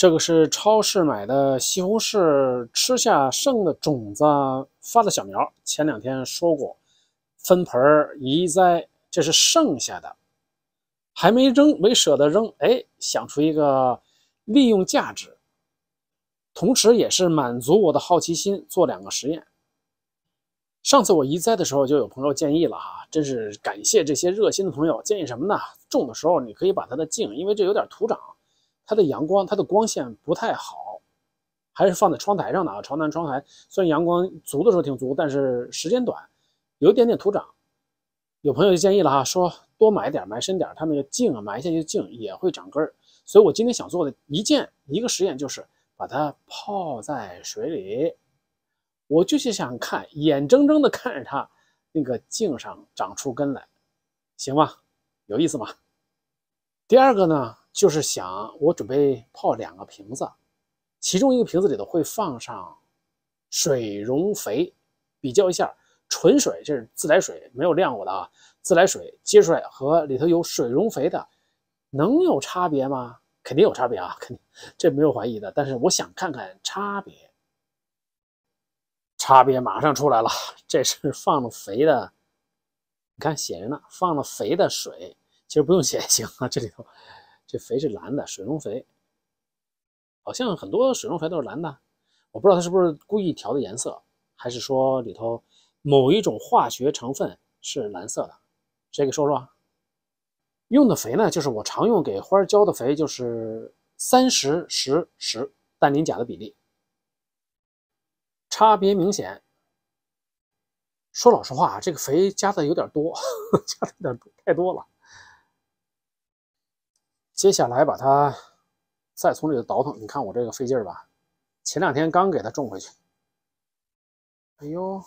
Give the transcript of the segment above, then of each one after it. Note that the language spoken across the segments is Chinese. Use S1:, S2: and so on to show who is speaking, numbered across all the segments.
S1: 这个是超市买的西红柿，吃下剩的种子发的小苗。前两天说过，分盆移栽，这是剩下的，还没扔，没舍得扔。哎，想出一个利用价值，同时也是满足我的好奇心，做两个实验。上次我移栽的时候就有朋友建议了哈，真是感谢这些热心的朋友。建议什么呢？种的时候你可以把它的茎，因为这有点徒长。它的阳光，它的光线不太好，还是放在窗台上的啊，朝南窗台。虽然阳光足的时候挺足，但是时间短，有一点点徒长。有朋友就建议了哈，说多埋点，埋深点，它那个茎啊，埋下去的茎也会长根儿。所以我今天想做的一件一个实验，就是把它泡在水里，我就是想看，眼睁睁地看着它那个茎上长出根来，行吗？有意思吗？第二个呢？就是想，我准备泡两个瓶子，其中一个瓶子里头会放上水溶肥，比较一下纯水，这是自来水没有晾过的啊，自来水接出来和里头有水溶肥的，能有差别吗？肯定有差别啊，肯定这没有怀疑的。但是我想看看差别，差别马上出来了，这是放了肥的，你看写着呢，放了肥的水，其实不用写行啊，这里头。这肥是蓝的，水溶肥，好像很多水溶肥都是蓝的，我不知道它是不是故意调的颜色，还是说里头某一种化学成分是蓝色的？谁给说说？用的肥呢？就是我常用给花浇的肥，就是三十十十氮磷钾的比例，差别明显。说老实话，这个肥加的有点多，加的有点太多了。接下来把它再从里头倒腾，你看我这个费劲儿吧。前两天刚给它种回去，哎呦，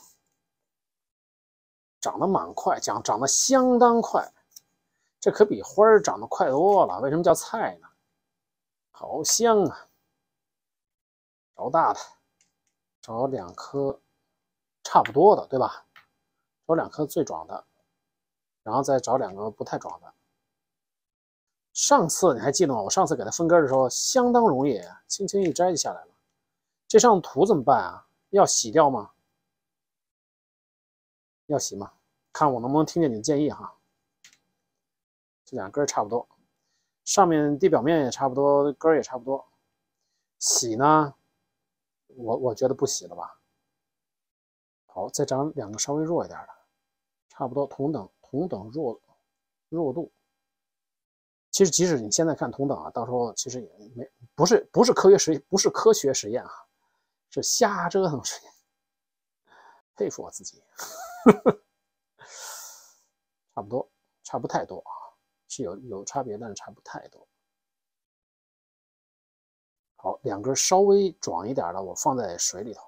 S1: 长得蛮快，长长得相当快，这可比花长得快多了。为什么叫菜呢？好香啊！找大的，找两颗差不多的，对吧？找两颗最壮的，然后再找两个不太壮的。上次你还记得吗？我上次给它分根的时候相当容易，轻轻一摘就下来了。这上土怎么办啊？要洗掉吗？要洗吗？看我能不能听见你的建议哈。这两根差不多，上面地表面也差不多，根也差不多。洗呢？我我觉得不洗了吧。好，再长两个稍微弱一点的，差不多同等同等弱弱度。其实，即使你现在看同等啊，到时候其实也没不是不是科学实不是科学实验啊，是瞎折腾实验。佩服我自己，差不多，差不太多啊，是有有差别，但是差不太多。好，两根稍微壮一点的我放在水里头，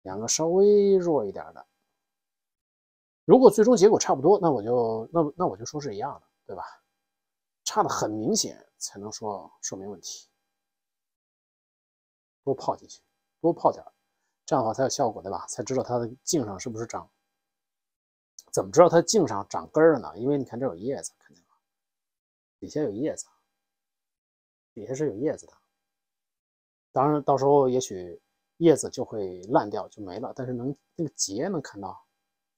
S1: 两个稍微弱一点的。如果最终结果差不多，那我就那那我就说是一样的，对吧？差的很明显才能说说明问题，多泡进去，多泡点这样的话才有效果，对吧？才知道它的茎上是不是长，怎么知道它茎上长根了呢？因为你看这有叶子，看见了吗？底下有叶子，底下是有叶子的。当然到时候也许叶子就会烂掉就没了，但是能那个节能看到，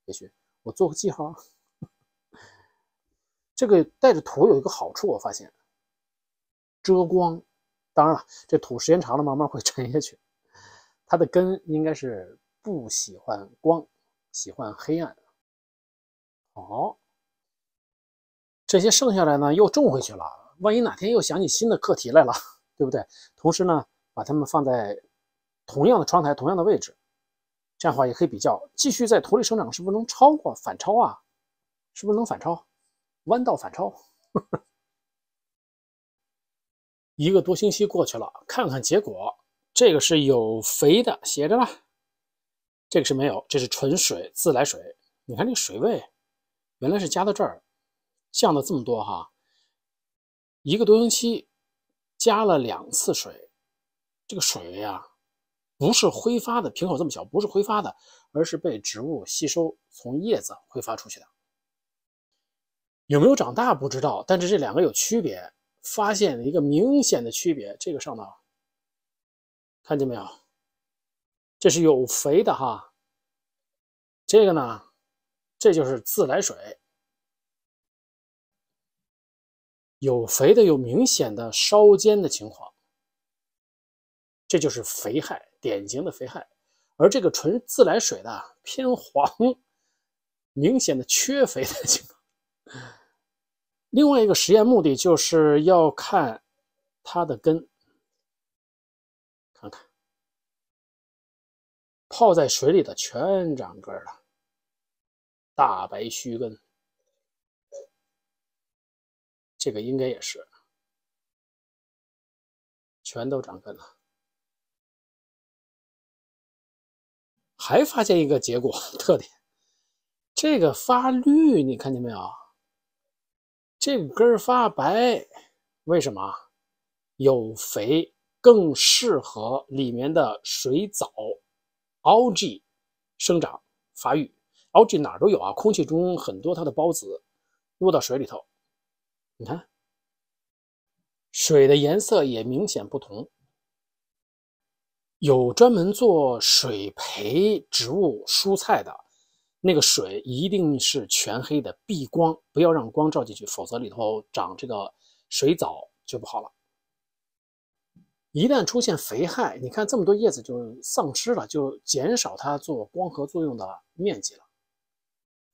S1: 也许我做个记号。这个带着土有一个好处，我发现遮光。当然了，这土时间长了慢慢会 沉下去，它的根应该是不喜欢光，喜欢黑暗。哦，这些剩下来呢又种回去了。万一哪天又想起新的课题来了，对不对？同时呢，把它们放在同样的窗台、同样的位置，这样的话也可以比较，继续在土里生长是不是能超过、反超啊？是不是能反超？弯道反超，一个多星期过去了，看看结果。这个是有肥的写着呢，这个是没有，这是纯水自来水。你看这个水位，原来是加到这儿，降了这么多哈。一个多星期加了两次水，这个水呀不是挥发的，瓶口这么小不是挥发的，而是被植物吸收，从叶子挥发出去的。有没有长大不知道，但是这两个有区别，发现了一个明显的区别。这个上头。看见没有？这是有肥的哈，这个呢，这就是自来水，有肥的有明显的烧尖的情况，这就是肥害，典型的肥害。而这个纯自来水的偏黄，明显的缺肥的情况。另外一个实验目的就是要看它的根，看看泡在水里的全长根了，大白须根，这个应该也是全都长根了。还发现一个结果特点，这个发绿，你看见没有？这个根发白，为什么？有肥更适合里面的水藻 algae 生长发育。algae 哪都有啊，空气中很多它的孢子落到水里头。你看，水的颜色也明显不同。有专门做水培植物、蔬菜的。那个水一定是全黑的，避光，不要让光照进去，否则里头长这个水藻就不好了。一旦出现肥害，你看这么多叶子就丧失了，就减少它做光合作用的面积了，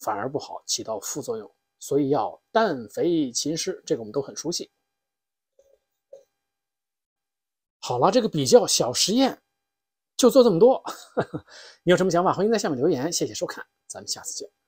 S1: 反而不好，起到副作用。所以要氮肥勤施，这个我们都很熟悉。好了，这个比较小实验。就做这么多，你有什么想法？欢迎在下面留言。谢谢收看，咱们下次见。